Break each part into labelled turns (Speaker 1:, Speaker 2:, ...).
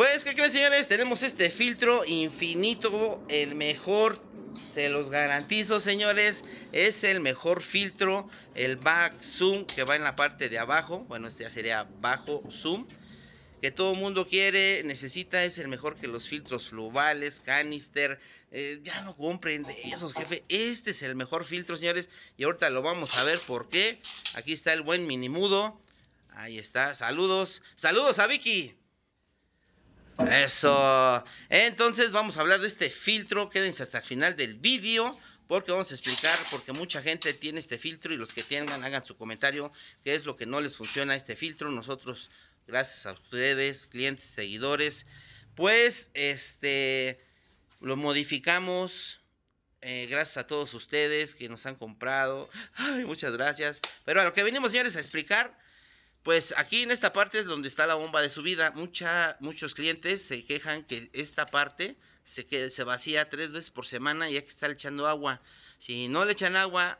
Speaker 1: Pues, ¿qué creen, señores? Tenemos este filtro infinito, el mejor, se los garantizo, señores. Es el mejor filtro, el back zoom que va en la parte de abajo. Bueno, este ya sería bajo zoom. Que todo mundo quiere, necesita, es el mejor que los filtros fluvales, canister. Eh, ya no compren de esos, jefe. Este es el mejor filtro, señores. Y ahorita lo vamos a ver por qué. Aquí está el buen mini mudo. Ahí está, saludos. Saludos a Vicky. Eso. Entonces vamos a hablar de este filtro. Quédense hasta el final del vídeo porque vamos a explicar porque mucha gente tiene este filtro y los que tengan hagan su comentario qué es lo que no les funciona este filtro. Nosotros, gracias a ustedes, clientes, seguidores, pues este lo modificamos. Eh, gracias a todos ustedes que nos han comprado. muchas gracias. Pero a lo que venimos, señores, a explicar pues aquí en esta parte es donde está la bomba de su vida. Mucha, muchos clientes se quejan que esta parte se, se vacía tres veces por semana ya que está echando agua. Si no le echan agua,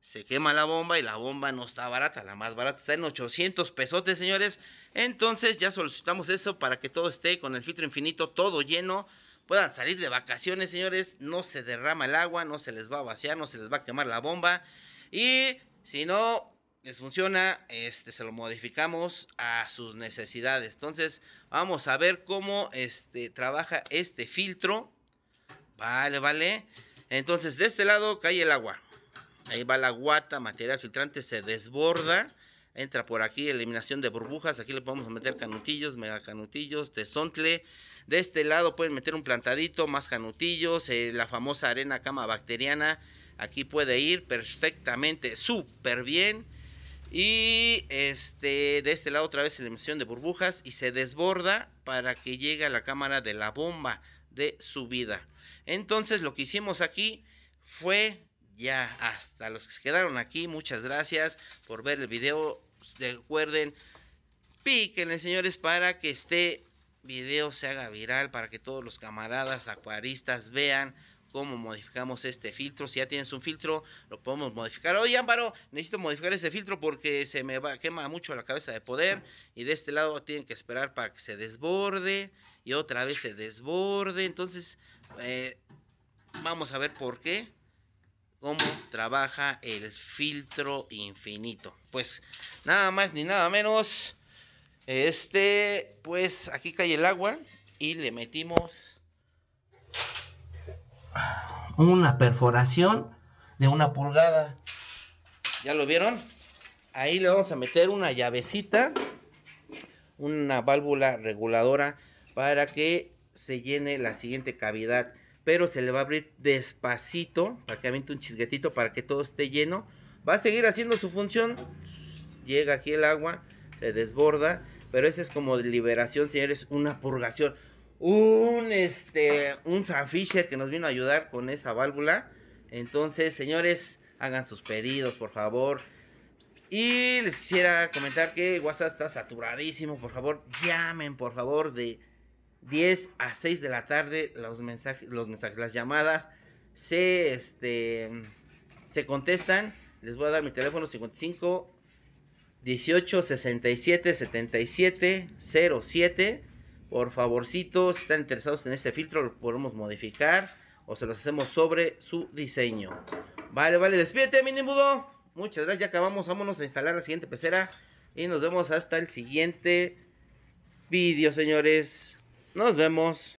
Speaker 1: se quema la bomba y la bomba no está barata. La más barata está en 800 pesotes, señores. Entonces ya solicitamos eso para que todo esté con el filtro infinito, todo lleno. Puedan salir de vacaciones, señores. No se derrama el agua, no se les va a vaciar, no se les va a quemar la bomba. Y si no, les funciona, este, se lo modificamos a sus necesidades. Entonces, vamos a ver cómo este, trabaja este filtro. Vale, vale. Entonces, de este lado cae el agua. Ahí va la guata, material filtrante, se desborda. Entra por aquí, eliminación de burbujas. Aquí le podemos meter canutillos, mega canutillos, tesontle. De este lado pueden meter un plantadito, más canutillos, eh, la famosa arena cama bacteriana. Aquí puede ir perfectamente, súper bien y este, de este lado otra vez la emisión de burbujas y se desborda para que llegue a la cámara de la bomba de subida. Entonces lo que hicimos aquí fue ya hasta los que se quedaron aquí. Muchas gracias por ver el video. Recuerden, píquenle señores para que este video se haga viral, para que todos los camaradas acuaristas vean cómo modificamos este filtro. Si ya tienes un filtro, lo podemos modificar. Oye, Ámbaro, necesito modificar ese filtro porque se me va, quema mucho la cabeza de poder. Y de este lado tienen que esperar para que se desborde. Y otra vez se desborde. Entonces, eh, vamos a ver por qué. Cómo trabaja el filtro infinito. Pues nada más ni nada menos. Este, pues aquí cae el agua. Y le metimos una perforación de una pulgada. ¿Ya lo vieron? Ahí le vamos a meter una llavecita, una válvula reguladora para que se llene la siguiente cavidad. Pero se le va a abrir despacito para que aviente un chisquetito para que todo esté lleno. Va a seguir haciendo su función. Llega aquí el agua, se desborda. Pero esa es como liberación, señores, una purgación un este un Sanfisher que nos vino a ayudar con esa válvula. Entonces, señores, hagan sus pedidos, por favor. Y les quisiera comentar que WhatsApp está saturadísimo, por favor, llamen, por favor, de 10 a 6 de la tarde los mensajes, los mensajes, las llamadas se este se contestan. Les voy a dar mi teléfono 55 18 67 77 07 por favorcito, si están interesados en este filtro, lo podemos modificar o se los hacemos sobre su diseño. Vale, vale, despídete, mini mudo. Muchas gracias, ya acabamos. Vámonos a instalar la siguiente pecera. Y nos vemos hasta el siguiente vídeo, señores. Nos vemos.